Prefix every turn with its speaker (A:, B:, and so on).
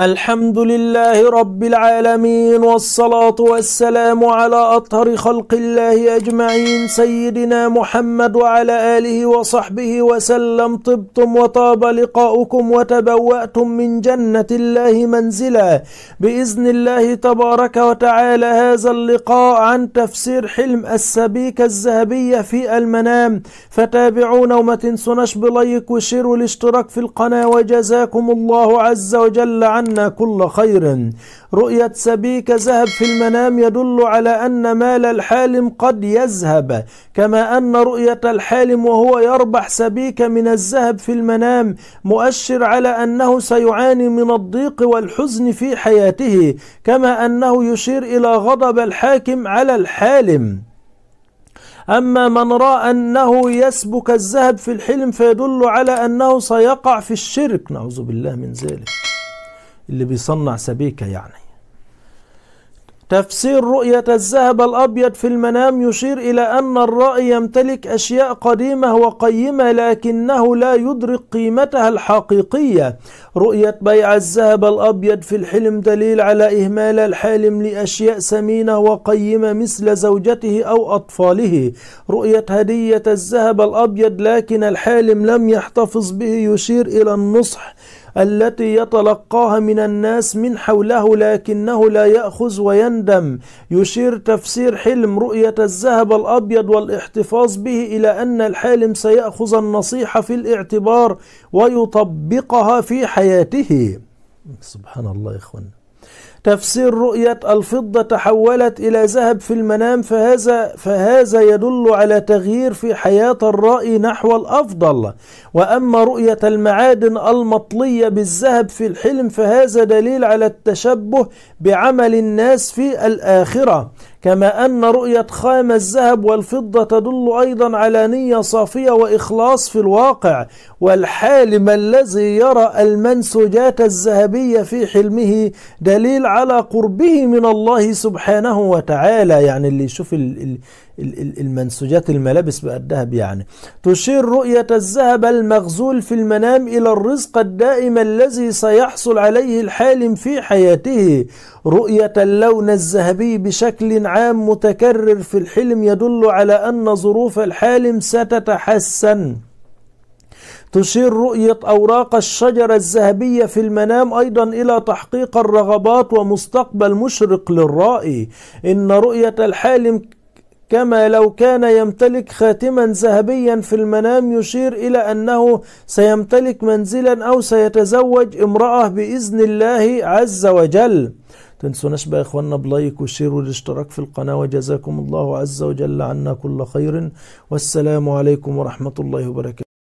A: الحمد لله رب العالمين والصلاة والسلام على أطهر خلق الله أجمعين سيدنا محمد وعلى آله وصحبه وسلم طبتم وطاب لقاؤكم وتبوأتم من جنة الله منزلا بإذن الله تبارك وتعالى هذا اللقاء عن تفسير حلم السبيكة الذهبية في المنام فتابعونا وما تنسوناش بلايك وشير والاشتراك في القناة وجزاكم الله عز وجل عن عنا كل خير رؤية سبيك ذهب في المنام يدل على أن مال الحالم قد يذهب كما أن رؤية الحالم وهو يربح سبيك من الذهب في المنام مؤشر على أنه سيعاني من الضيق والحزن في حياته كما أنه يشير إلى غضب الحاكم على الحالم أما من رأى أنه يسبك الذهب في الحلم فيدل على أنه سيقع في الشرك نعوذ بالله من ذلك اللي بيصنع سبيكة يعني تفسير رؤية الذهب الأبيض في المنام يشير إلى أن الرأي يمتلك أشياء قديمة وقيمة لكنه لا يدرك قيمتها الحقيقية رؤية بيع الذهب الأبيض في الحلم دليل على إهمال الحالم لأشياء ثمينة وقيمة مثل زوجته أو أطفاله رؤية هدية الذهب الأبيض لكن الحالم لم يحتفظ به يشير إلى النصح التي يتلقاها من الناس من حوله لكنه لا يأخذ ويندم يشير تفسير حلم رؤية الذهب الأبيض والاحتفاظ به إلى أن الحالم سيأخذ النصيحة في الاعتبار ويطبقها في حياته سبحان الله يا إخواننا تفسير رؤية الفضة تحولت إلى ذهب في المنام فهذا فهذا يدل على تغيير في حياة الرائي نحو الأفضل، وأما رؤية المعادن المطلية بالذهب في الحلم فهذا دليل على التشبه بعمل الناس في الآخرة، كما أن رؤية خام الذهب والفضة تدل أيضا على نية صافية وإخلاص في الواقع والحالم الذي يرى المنسوجات الذهبية في حلمه دليل على قربه من الله سبحانه وتعالى يعني اللي يشوف المنسوجات الملابس بقى الذهب يعني تشير رؤية الذهب المغزول في المنام إلى الرزق الدائم الذي سيحصل عليه الحالم في حياته رؤية اللون الذهبي بشكل عام متكرر في الحلم يدل على أن ظروف الحالم ستتحسن تشير رؤية أوراق الشجرة الذهبية في المنام أيضا إلى تحقيق الرغبات ومستقبل مشرق للرائي إن رؤية الحالم كما لو كان يمتلك خاتما ذهبيا في المنام يشير إلى أنه سيمتلك منزلا أو سيتزوج امرأة بإذن الله عز وجل تنسوناش بقى اخواننا بلايك وشير والاشتراك في القناة وجزاكم الله عز وجل عنا كل خير والسلام عليكم ورحمة الله وبركاته